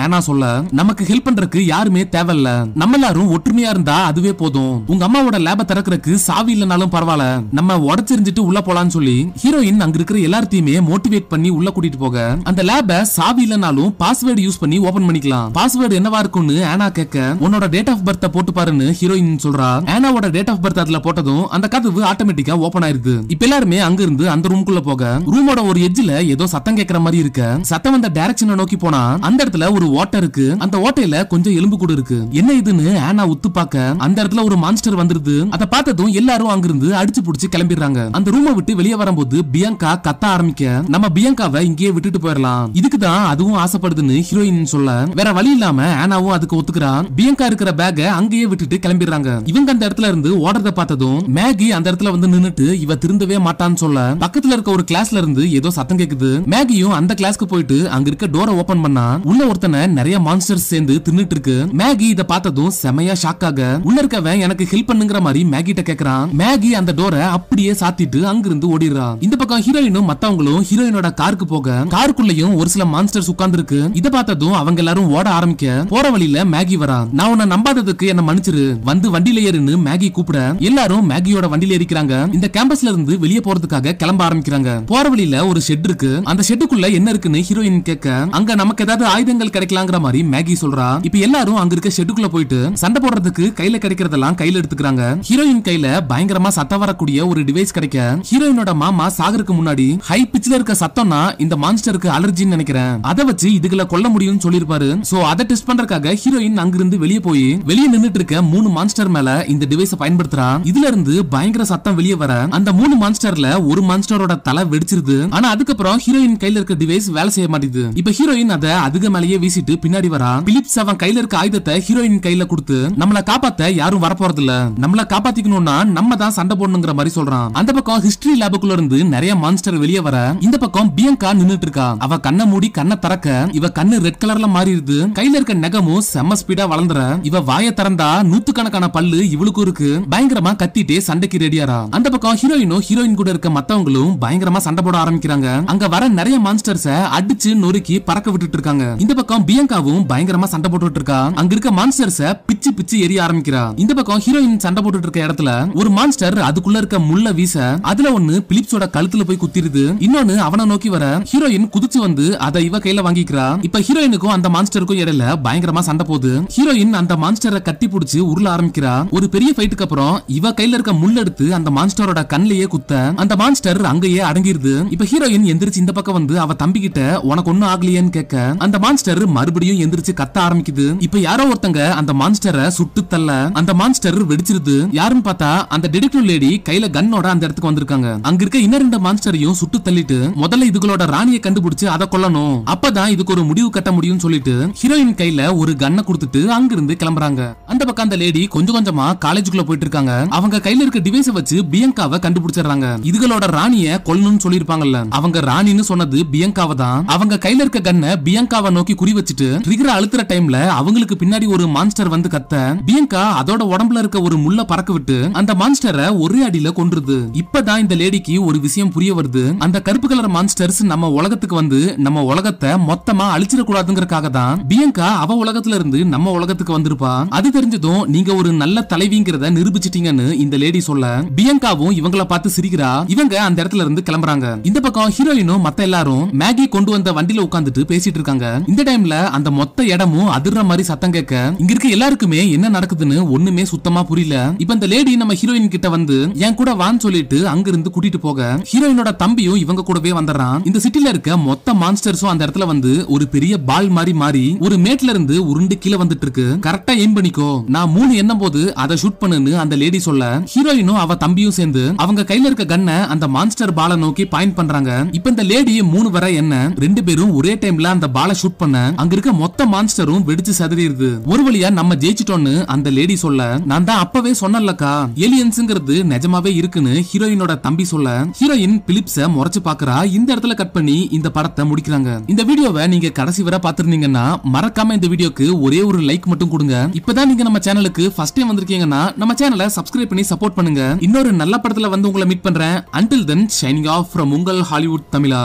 ஏனா சொல்ல நமக்கு ஹெல்ப் பண்றதுக்கு யாருமே தேவையில்ல நம்ம எல்லாரும் ஒற்றுமையா இருந்தா அதுவே போதும் உங்க அம்மாவோட லேப திறக்கிறதுக்கு சாவி இல்லனால போனாலும் பரவாயில்ல நம்ம உடச்சிருந்துட்டு உள்ள போலான்னு சொல்லி ஹீரோயின் அங்க இருக்கிற எல்லாத்தையுமே மோட்டிவேட் பண்ணி உள்ள கூட்டிட்டு போக அந்த லேப சாவி இல்லனாலும் பாஸ்வேர்டு யூஸ் பண்ணி ஓபன் பண்ணிக்கலாம் பாஸ்வேர்டு என்னவா இருக்கும்னு ஆனா கேட்க உன்னோட டேட் ஆஃப் பர்த் போட்டு பாருன்னு ஹீரோயின் சொல்றா ஆனாவோட டேட் ஆஃப் பர்த் அதுல போட்டதும் அந்த கதவு ஆட்டோமேட்டிக்கா ஓபன் ஆயிருது இப்ப எல்லாருமே அங்க இருந்து அந்த ரூம்குள்ள போக ரூமோட ஒரு எஜ்ஜில ஏதோ சத்தம் கேக்குற மாதிரி இருக்க சத்தம் வந்த டைரக்ஷனை நோக்கி போனா அந்த இடத்துல ஒரு ஓட்டை இருக்கு அந்த ஓட்டையில கொஞ்சம் எலும்பு கூட இருக்கு என்ன இதுன்னு ஆனா உத்து பார்க்க அந்த இடத்துல ஒரு மான்ஸ்டர் வந்துருது அதை பார்த்ததும் எல்லாரும் அங்க இருந்து அடிச்சு புடிச்சு கிளம்பிடுறாங்க அந்த ரூம விட்டு வெளியே வரும்போது பியங்கா கத்த ஆரம்பிக்க நம்ம பியங்காவை இங்கேயே விட்டுட்டு போயிடலாம் இதுக்குதான் அதுவும் ஆசைப்படுதுன்னு ஹீரோயின் சொல்ல வேற வழி இல்லாம ஆனாவும் அதுக்கு ஒத்துக்கிறான் பியங்கா இருக்கிற பேக அங்கேயே விட்டுட்டு கிளம்பிடுறாங்க இவங்க அந்த இடத்துல இருந்து ஓடுறத பார்த்ததும் மேகி அந்த இடத்துல வந்து நின்னுட்டு இவ திருந்தவே மாட்டான்னு சொல்ல பக்கத்துல இருக்க ஒரு கிளாஸ்ல இருந்து ஏதோ சத்தம் கேக்குது மேகியும் அந்த கிளாஸ்க்கு போயிட்டு அங்க இருக்க டோரை ஓபன் பண்ணா உள்ள ஒருத்தனை நிறைய மான்ஸ்டர்ஸ் சேர்ந்து தின்னுட்டு இருக்கு மேகி இத பார்த்ததும் செமையா ஷாக் ஆக உள்ள இருக்கவன் எனக்கு ஹெல்ப் பண்ணுங்கிற மாதிரி மேகிட்ட கேக்குறான் மேகி ஆகி அந்த டோரை அப்படியே சாத்திட்டு அங்கிருந்து ஓடிடுறா இந்த பக்கம் ஹீரோயினும் மத்தவங்களும் ஹீரோயினோட காருக்கு போக காருக்குள்ளயும் ஒரு சில மான்ஸ்டர்ஸ் உட்கார்ந்து இருக்கு இத பார்த்ததும் அவங்க எல்லாரும் ஓட ஆரம்பிக்க போற வழியில மேகி வரா நான் உன்னை நம்பாததுக்கு என்ன மன்னிச்சிரு வந்து வண்டியில ஏறுன்னு மேகி கூப்பிட எல்லாரும் மேகியோட வண்டியில ஏறிக்கிறாங்க இந்த கேம்பஸ்ல இருந்து வெளியே போறதுக்காக கிளம்ப ஆரம்பிக்கிறாங்க போற வழியில ஒரு ஷெட் இருக்கு அந்த ஷெட்டுக்குள்ள என்ன இருக்குன்னு ஹீரோயின் கேட்க அங்க நமக்கு ஏதாவது ஆயுதங்கள் கிடைக்கலாங்கிற மாதிரி மேகி சொல்றா இப்ப எல்லாரும் அங்க இருக்க ஷெட்டுக்குள்ள போயிட்டு சண்டை போடுறதுக்கு கையில கிடைக்கிறதெல்லாம் கையில எடுத்துக்கிறாங்க ஹீரோயின் கையில பயங்கரமா பயங்கரமா சத்தம் வரக்கூடிய ஒரு டிவைஸ் கிடைக்க ஹீரோயினோட மாமா சாகருக்கு முன்னாடி ஹை பிச்ல இருக்க சத்தம்னா இந்த மான்ஸ்டருக்கு அலர்ஜின்னு நினைக்கிறேன் அதை வச்சு இதுகளை கொல்ல முடியும்னு சொல்லிருப்பாரு சோ அதை டெஸ்ட் பண்றதுக்காக ஹீரோயின் அங்கிருந்து வெளியே போய் வெளியே நின்றுட்டு இருக்க மூணு மான்ஸ்டர் மேல இந்த டிவைஸ் பயன்படுத்துறா இதுல இருந்து பயங்கர சத்தம் வெளியே வர அந்த மூணு மான்ஸ்டர்ல ஒரு மான்ஸ்டரோட தலை வெடிச்சிருது ஆனா அதுக்கப்புறம் ஹீரோயின் கையில இருக்க டிவைஸ் வேலை செய்ய மாட்டேது இப்ப ஹீரோயின் அதை அதுக்கு மேலேயே வீசிட்டு பின்னாடி வரா பிலிப்ஸ் அவன் கையில இருக்க ஆயுதத்தை ஹீரோயின் கையில கொடுத்து நம்மள காப்பாத்த யாரும் வரப்போறது இல்ல நம்மள காப்பாத்திக்கணும்னா நம்ம தான் தான் சண்டை போடணுங்கிற மாதிரி சொல்றான் அந்த பக்கம் ஹிஸ்டரி லேபுக்குள்ள இருந்து நிறைய மான்ஸ்டர் வெளியே வர இந்த பக்கம் பியங்கா நின்னுட்டு இருக்கா அவ கண்ணை மூடி கண்ணை திறக்க இவ கண்ணு ரெட் கலர்ல மாறிடுது கையில இருக்க நகமும் செம்ம ஸ்பீடா வளர்ந்துற இவ வாய திறந்தா நூத்துக்கணக்கான பல்லு இவளுக்கும் இருக்கு பயங்கரமா கத்திட்டே சண்டைக்கு ரெடியாரா அந்த பக்கம் ஹீரோயினும் ஹீரோயின் கூட இருக்க மத்தவங்களும் பயங்கரமா சண்டை போட ஆரம்பிக்கிறாங்க அங்க வர நிறைய மான்ஸ்டர்ஸ அடிச்சு நொறுக்கி பறக்க விட்டுட்டு இருக்காங்க இந்த பக்கம் பியங்காவும் பயங்கரமா சண்டை போட்டுட்டு இருக்கா அங்க இருக்க மான்ஸ்டர்ஸ பிச்சு பிச்சு எரிய ஆரம்பிக்கிறா இந்த பக்கம் ஹீரோயின் சண்டை போட்டுட்டு இருக்க இடத்துல ஒரு மான்ஸ்டர் மாஸ்டர் அதுக்குள்ள இருக்க முள்ள வீச அதுல ஒண்ணு பிலிப்ஸோட கழுத்துல போய் குத்திருது இன்னொன்னு அவனை நோக்கி வர ஹீரோயின் குதிச்சு வந்து அதை இவ கையில வாங்கிக்கிறா இப்ப ஹீரோயினுக்கும் அந்த மான்ஸ்டருக்கும் இடையில பயங்கரமா சண்டை போகுது ஹீரோயின் அந்த மான்ஸ்டரை கட்டி புடிச்சு உருள ஆரம்பிக்கிறா ஒரு பெரிய ஃபைட்டுக்கு அப்புறம் இவ கையில இருக்க முள் எடுத்து அந்த மான்ஸ்டரோட கண்ணிலேயே குத்த அந்த மான்ஸ்டர் அங்கேயே அடங்கிருது இப்ப ஹீரோயின் எந்திரிச்சு இந்த பக்கம் வந்து அவ தம்பி கிட்ட உனக்கு ஒண்ணும் ஆகலையேன்னு கேட்க அந்த மான்ஸ்டர் மறுபடியும் எந்திரிச்சு கத்த ஆரம்பிக்குது இப்ப யாரோ ஒருத்தங்க அந்த மான்ஸ்டரை சுட்டு தள்ள அந்த மான்ஸ்டர் வெடிச்சிருது யாருன்னு பார்த்தா அந்த டிடெக்டிவ் கார்ட்டூன் லேடி கையில கன்னோட அந்த இடத்துக்கு வந்திருக்காங்க அங்க இருக்க இன்ன ரெண்டு மான்ஸ்டரையும் சுட்டு தள்ளிட்டு முதல்ல இதுகளோட ராணியை கண்டுபிடிச்சு அதை கொல்லணும் அப்பதான் இதுக்கு ஒரு முடிவு கட்ட முடியும் சொல்லிட்டு ஹீரோயின் கையில ஒரு கன்னை கொடுத்துட்டு அங்கிருந்து கிளம்புறாங்க அந்த பக்கம் அந்த லேடி கொஞ்சம் கொஞ்சமா காலேஜுக்குள்ள போயிட்டு இருக்காங்க அவங்க கையில இருக்க டிவைஸ வச்சு பியங்காவை கண்டுபிடிச்சிடுறாங்க இதுகளோட ராணிய கொல்லணும்னு சொல்லிருப்பாங்கல்ல அவங்க ராணின்னு சொன்னது பியங்காவை தான் அவங்க கையில இருக்க கண்ணை பியங்காவை நோக்கி குறி வச்சுட்டு ட்ரிகர் அழுத்துற டைம்ல அவங்களுக்கு பின்னாடி ஒரு மான்ஸ்டர் வந்து கத்த பியங்கா அதோட உடம்புல இருக்க ஒரு முள்ள பறக்க விட்டு அந்த மான்ஸ்டரை மான்ஸ்டரை ஒரே அடியில கொன்றுது இப்பதான் இந்த லேடிக்கு ஒரு விஷயம் புரிய வருது அந்த கருப்பு கலர் மான்ஸ்டர்ஸ் நம்ம உலகத்துக்கு வந்து நம்ம உலகத்தை மொத்தமா அழிச்சிடக்கூடாதுங்கிறக்காக தான் பியங்கா அவ உலகத்துல இருந்து நம்ம உலகத்துக்கு வந்திருப்பா அது தெரிஞ்சதும் நீங்க ஒரு நல்ல தலைவிங்கிறத நிரூபிச்சிட்டீங்கன்னு இந்த லேடி சொல்ல பியங்காவும் இவங்களை பார்த்து சிரிக்கிறா இவங்க அந்த இடத்துல இருந்து கிளம்புறாங்க இந்த பக்கம் ஹீரோயினும் மத்த எல்லாரும் மேகி கொண்டு வந்த வண்டியில உட்காந்துட்டு பேசிட்டு இருக்காங்க இந்த டைம்ல அந்த மொத்த இடமும் அதிர்ற மாதிரி சத்தம் கேட்க இங்க இருக்க எல்லாருக்குமே என்ன நடக்குதுன்னு ஒண்ணுமே சுத்தமா புரியல இப்ப இந்த லேடி நம்ம ஹீரோயின் கிட்ட வந்து என் கூட வான்னு சொல்லிட்டு அங்கிருந்து கூட்டிட்டு போக ஹீரோயினோட தம்பியும் இவங்க கூடவே வந்துடுறான் இந்த சிட்டில இருக்க மொத்த மான்ஸ்டர்ஸும் அந்த இடத்துல வந்து ஒரு பெரிய பால் மாதிரி மாறி ஒரு மேட்ல இருந்து உருண்டு கீழே வந்துட்டு இருக்கு கரெக்டா எய்ம் பண்ணிக்கோ நான் மூணு எண்ணும் போது அதை ஷூட் பண்ணுன்னு அந்த லேடி சொல்ல ஹீரோயினும் அவ தம்பியும் சேர்ந்து அவங்க கையில இருக்க கண்ணை அந்த மான்ஸ்டர் பால நோக்கி பாயிண்ட் பண்றாங்க இப்ப இந்த லேடி மூணு வர என்ன ரெண்டு பேரும் ஒரே டைம்ல அந்த பாலை ஷூட் பண்ண அங்க இருக்க மொத்த மான்ஸ்டரும் வெடிச்சு சதறிடுது ஒரு வழியா நம்ம ஜெயிச்சிட்டோம்னு அந்த லேடி சொல்ல நான் தான் அப்பவே சொன்னல்லக்கா ஏலியன்ஸ்ங்கிறது நடந்தது நிஜமாவே இருக்குன்னு ஹீரோயினோட தம்பி சொல்ல ஹீரோயின் பிலிப்ஸ முறைச்சு பாக்குறா இந்த இடத்துல கட் பண்ணி இந்த படத்தை முடிக்கிறாங்க இந்த வீடியோவை நீங்க கடைசி வரை பாத்துருந்தீங்கன்னா மறக்காம இந்த வீடியோக்கு ஒரே ஒரு லைக் மட்டும் கொடுங்க இப்பதான் நீங்க நம்ம சேனலுக்கு ஃபர்ஸ்ட் டைம் வந்திருக்கீங்கன்னா நம்ம சேனலை சப்ஸ்கிரைப் பண்ணி சப்போர்ட் பண்ணுங்க இன்னொரு நல்ல படத்துல வந்து உங்களை மீட் பண்றேன் until then signing off from உங்கள் ஹாலிவுட் தமிழா